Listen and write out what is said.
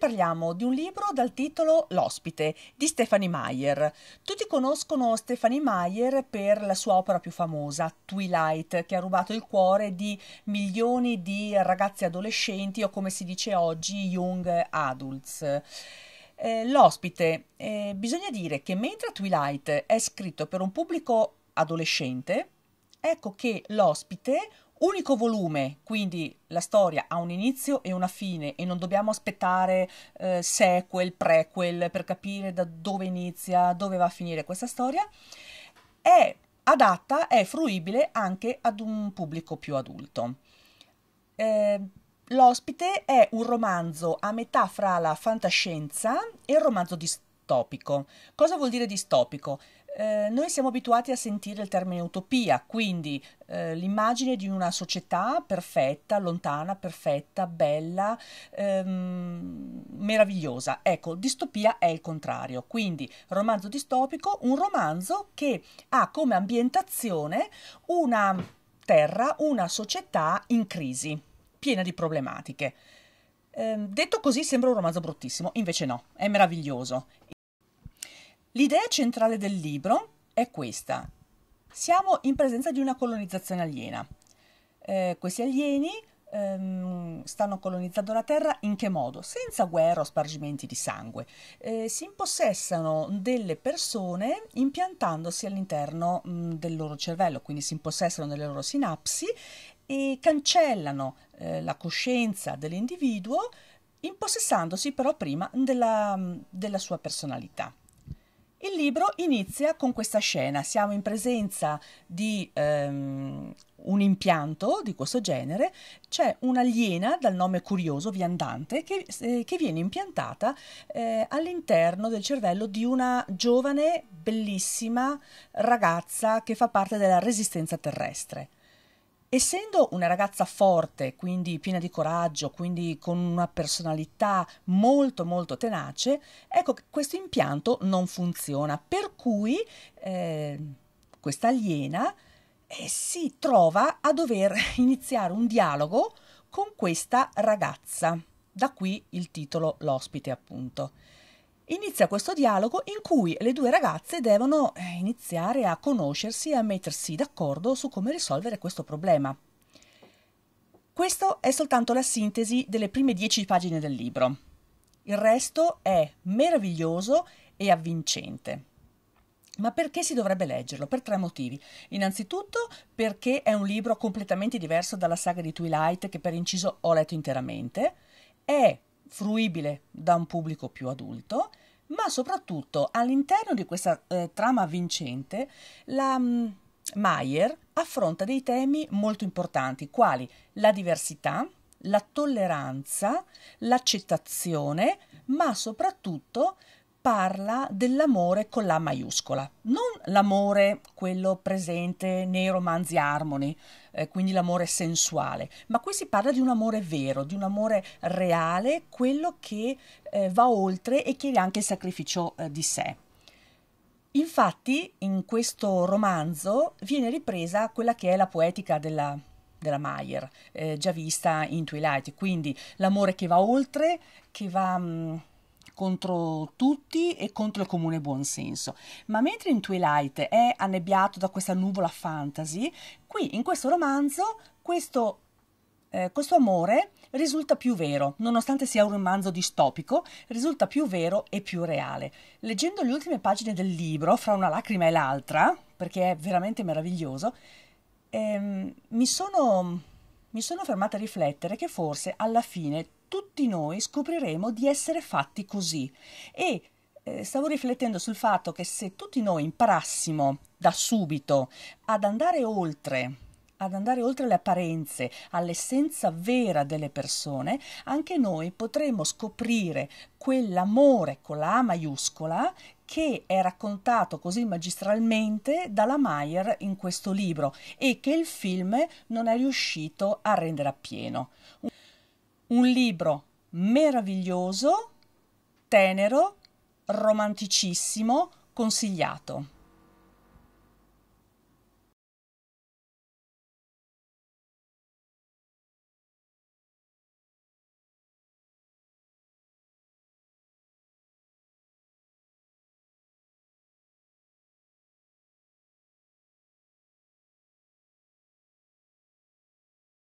parliamo di un libro dal titolo L'ospite di Stephanie Meyer. Tutti conoscono Stephanie Meyer per la sua opera più famosa, Twilight, che ha rubato il cuore di milioni di ragazzi adolescenti o come si dice oggi young adults. Eh, l'ospite, eh, bisogna dire che mentre Twilight è scritto per un pubblico adolescente, ecco che l'ospite unico volume, quindi la storia ha un inizio e una fine e non dobbiamo aspettare eh, sequel, prequel per capire da dove inizia, dove va a finire questa storia, è adatta, è fruibile anche ad un pubblico più adulto. Eh, L'ospite è un romanzo a metà fra la fantascienza e il romanzo distopico. Cosa vuol dire distopico? Eh, noi siamo abituati a sentire il termine utopia, quindi eh, l'immagine di una società perfetta, lontana, perfetta, bella, ehm, meravigliosa. Ecco, distopia è il contrario, quindi romanzo distopico, un romanzo che ha come ambientazione una terra, una società in crisi, piena di problematiche. Eh, detto così sembra un romanzo bruttissimo, invece no, è meraviglioso L'idea centrale del libro è questa. Siamo in presenza di una colonizzazione aliena. Eh, questi alieni ehm, stanno colonizzando la Terra in che modo? Senza guerra o spargimenti di sangue. Eh, si impossessano delle persone impiantandosi all'interno mh, mm, del loro cervello, quindi si impossessano delle loro sinapsi e cancellano eh, la coscienza dell'individuo impossessandosi però prima della, mm, della sua personalità. Il libro inizia con questa scena, siamo in presenza di ehm, un impianto di questo genere, c'è un'aliena dal nome curioso, viandante, che, eh, che viene impiantata eh, all'interno del cervello di una giovane, bellissima ragazza che fa parte della resistenza terrestre essendo una ragazza forte, quindi piena di coraggio, quindi con una personalità molto molto tenace, ecco che questo impianto non funziona, per cui eh, questa aliena eh, si trova a dover iniziare un dialogo con questa ragazza. Da qui il titolo L'ospite, appunto. Inizia questo dialogo in cui le due ragazze devono eh, iniziare a conoscersi e a mettersi d'accordo su come risolvere questo problema. Questa è soltanto la sintesi delle prime dieci pagine del libro. Il resto è meraviglioso e avvincente. Ma perché si dovrebbe leggerlo? Per tre motivi. Innanzitutto perché è un libro completamente diverso dalla saga di Twilight che per inciso ho letto interamente. È fruibile da un pubblico più adulto ma soprattutto all'interno di questa eh, trama vincente la mh, mm, Mayer affronta dei temi molto importanti, quali la diversità, la tolleranza, l'accettazione, ma soprattutto parla dell'amore con la maiuscola, non l'amore quello presente nei romanzi armoni, eh, quindi l'amore sensuale, ma qui si parla di un amore vero, di un amore reale, quello che eh, va oltre e chiede anche il sacrificio eh, di sé. Infatti in questo romanzo viene ripresa quella che è la poetica della della Mayer, eh, già vista in Twilight, quindi l'amore che va oltre, che va mh, mm, contro tutti e contro il comune buonsenso. Ma mentre in Twilight è annebbiato da questa nuvola fantasy, qui in questo romanzo questo eh, questo amore risulta più vero, nonostante sia un romanzo distopico, risulta più vero e più reale. Leggendo le ultime pagine del libro, fra una lacrima e l'altra, perché è veramente meraviglioso, ehm, mi, sono, mi sono fermata a riflettere che forse alla fine tutti noi scopriremo di essere fatti così. E eh, stavo riflettendo sul fatto che se tutti noi imparassimo da subito ad andare oltre ad andare oltre le apparenze, all'essenza vera delle persone, anche noi potremmo scoprire quell'amore con la A maiuscola che è raccontato così magistralmente dalla Mayer in questo libro e che il film non è riuscito a rendere appieno un libro meraviglioso, tenero, romanticissimo, consigliato.